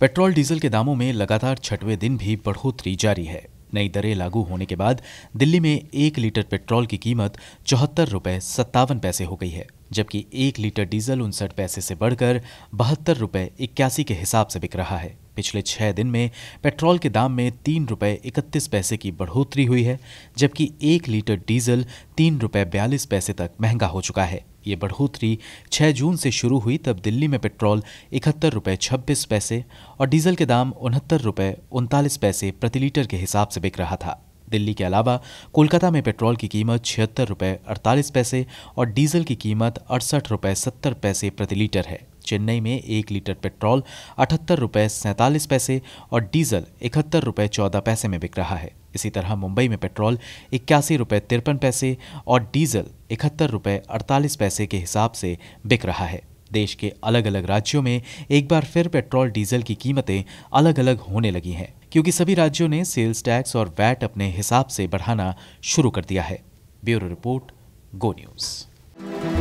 petrol diesel के दामों में लगातार छठवें दिन भी बढ़ोतरी जारी है नई दरें लागू होने के बाद दिल्ली में एक लीटर पेट्रोल की कीमत चौहत्तर रुपये सत्तावन पैसे हो गई है जबकि एक लीटर डीजल उनसठ पैसे से बढ़कर बहत्तर रुपये इक्यासी के हिसाब से बिक रहा है पिछले छः दिन में पेट्रोल के दाम में तीन रुपये इकतीस पैसे की बढ़ोतरी हुई है जबकि एक लीटर डीजल तीन रुपये बयालीस पैसे तक महंगा हो चुका है ये बढ़ोतरी 6 जून से शुरू हुई तब दिल्ली में पेट्रोल इकहत्तर रुपये छब्बीस पैसे और डीजल के दाम उनहत्तर रुपये उनतालीस पैसे प्रति लीटर के हिसाब से बिक रहा था दिल्ली के अलावा कोलकाता में पेट्रोल की कीमत छिहत्तर रुपये अड़तालीस पैसे और डीजल की कीमत अड़सठ रुपये सत्तर पैसे प्रति लीटर है चेन्नई में एक लीटर पेट्रोल अठहत्तर रुपये सैंतालीस पैसे और डीजल इकहत्तर रुपये चौदह पैसे में बिक रहा है इसी तरह मुंबई में पेट्रोल इक्यासी रुपये तिरपन पैसे और डीजल इकहत्तर रुपये अड़तालीस पैसे के हिसाब से बिक रहा है देश के अलग अलग राज्यों में एक बार फिर पेट्रोल डीजल की कीमतें अलग अलग होने लगी हैं क्योंकि सभी राज्यों ने सेल्स टैक्स और वैट अपने हिसाब से बढ़ाना शुरू कर दिया है ब्यूरो रिपोर्ट गो न्यूज़